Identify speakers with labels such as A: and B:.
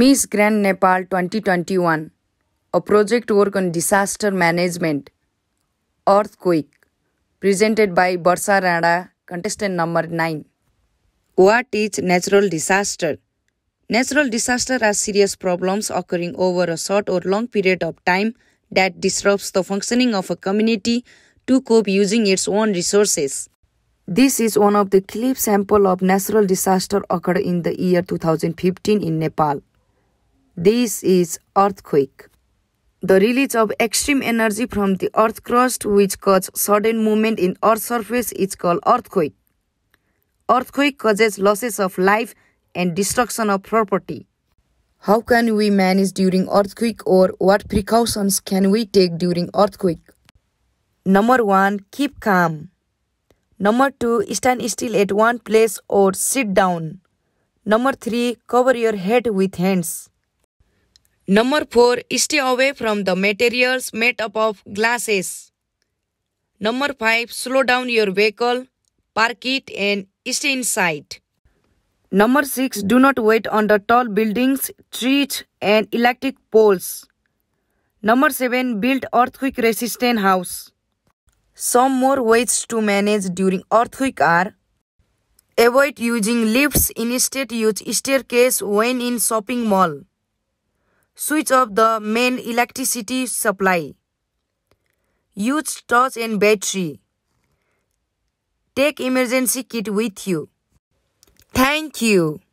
A: Miss Grand Nepal 2021, a project work on disaster management, earthquake, presented by Barsa Rada, contestant number 9. What is natural disaster? Natural disaster are serious problems occurring over a short or long period of time that disrupts the functioning of a community to cope using its own resources. This is one of the clear sample of natural disaster occurred in the year 2015 in Nepal. This is earthquake. The release of extreme energy from the earth crust which causes sudden movement in earth surface is called earthquake. Earthquake causes losses of life and destruction of property. How can we manage during earthquake or what precautions can we take during earthquake? Number 1. Keep calm. Number 2. Stand still at one place or sit down. Number 3. Cover your head with hands. Number 4. Stay away from the materials made up of glasses. Number 5. Slow down your vehicle, park it and stay inside. Number 6. Do not wait under tall buildings, trees and electric poles. Number 7. Build earthquake resistant house. Some more ways to manage during earthquake are Avoid using lifts, instead use staircase when in shopping mall. Switch off the main electricity supply. Use torch and battery. Take emergency kit with you. Thank you.